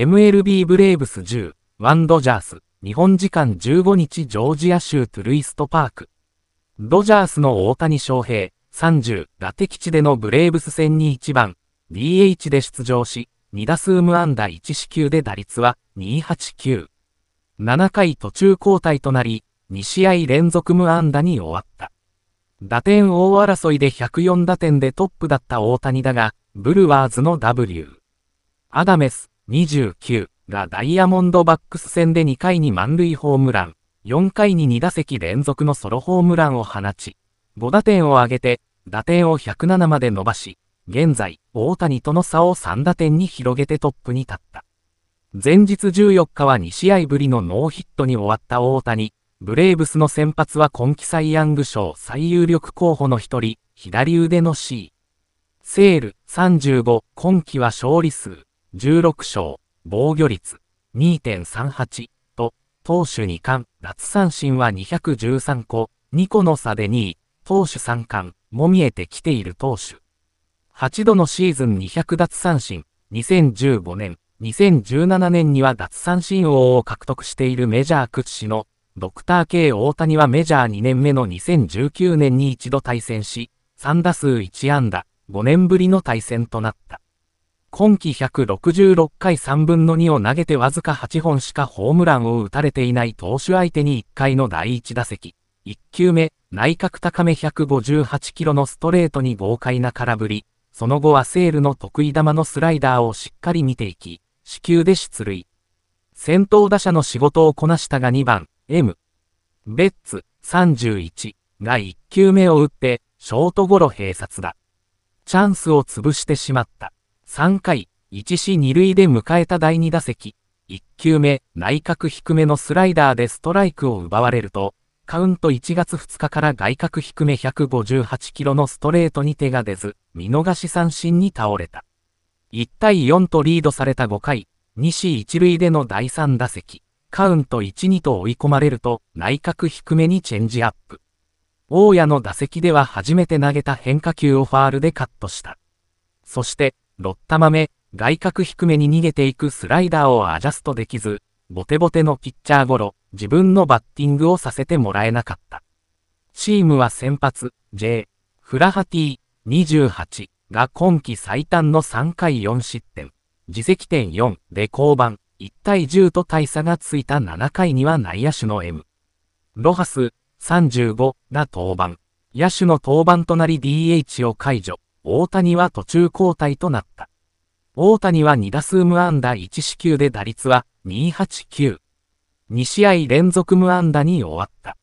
MLB ブレーブス10、ワンドジャース、日本時間15日ジョージア州トゥルイストパーク。ドジャースの大谷翔平、30、打敵地でのブレーブス戦に1番、DH で出場し、2打数無安打1四球で打率は289。7回途中交代となり、2試合連続無安打に終わった。打点王争いで104打点でトップだった大谷だが、ブルワーズの W。アダメス、29がダイヤモンドバックス戦で2回に満塁ホームラン、4回に2打席連続のソロホームランを放ち、5打点を挙げて、打点を107まで伸ばし、現在、大谷との差を3打点に広げてトップに立った。前日14日は2試合ぶりのノーヒットに終わった大谷、ブレーブスの先発は今季サイ・ヤング賞最有力候補の一人、左腕の C。セール、35、今季は勝利数。16勝、防御率2.38と、投手2冠、奪三振は213個、2個の差で2位、投手3冠も見えてきている投手。8度のシーズン200奪三振、2015年、2017年には奪三振王を獲得しているメジャー屈指のドクター K 大谷はメジャー2年目の2019年に一度対戦し、3打数1安打、5年ぶりの対戦となった。今季166回3分の2を投げてわずか8本しかホームランを打たれていない投手相手に1回の第1打席、1球目、内角高め158キロのストレートに豪快な空振り、その後はセールの得意玉のスライダーをしっかり見ていき、死球で出塁。先頭打者の仕事をこなしたが2番、M。ベッツ、31が1球目を打って、ショートゴロ併殺だ。チャンスを潰してしまった。3回、1死2塁で迎えた第2打席、1球目、内角低めのスライダーでストライクを奪われると、カウント1月2日から外角低め158キロのストレートに手が出ず、見逃し三振に倒れた。1対4とリードされた5回、死一塁での第3打席、カウント1-2と追い込まれると、内角低めにチェンジアップ。大家の打席では初めて投げた変化球をファールでカットした。そして、ロッタ豆外角低めに逃げていくスライダーをアジャストできず、ボテボテのピッチャーゴロ、自分のバッティングをさせてもらえなかった。チームは先発、J、フラハティ、28が今季最短の3回4失点、自責点4で降板、1対10と大差がついた7回には内野手の M。ロハス、35が登板、野手の登板となり DH を解除。大谷は途中交代となった。大谷は2打数無安打1四球で打率は289。2試合連続無安打に終わった。